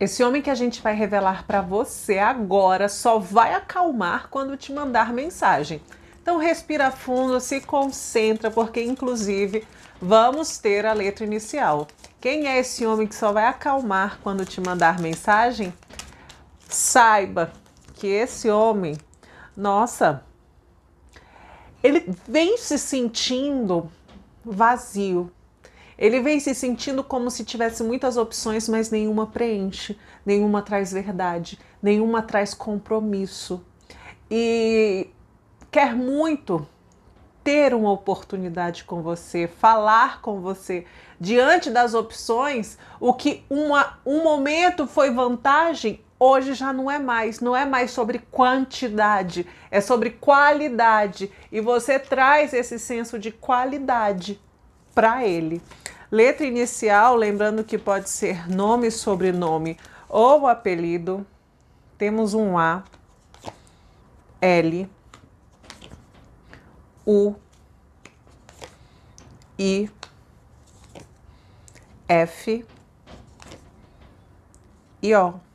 Esse homem que a gente vai revelar para você agora só vai acalmar quando te mandar mensagem. Então respira fundo, se concentra, porque inclusive vamos ter a letra inicial. Quem é esse homem que só vai acalmar quando te mandar mensagem? Saiba que esse homem, nossa, ele vem se sentindo vazio, ele vem se sentindo como se tivesse muitas opções, mas nenhuma preenche, nenhuma traz verdade, nenhuma traz compromisso. E quer muito ter uma oportunidade com você, falar com você diante das opções, o que uma, um momento foi vantagem, hoje já não é mais. Não é mais sobre quantidade, é sobre qualidade. E você traz esse senso de qualidade para ele. Letra inicial, lembrando que pode ser nome, sobrenome ou apelido. Temos um A, L, U, I, F e O.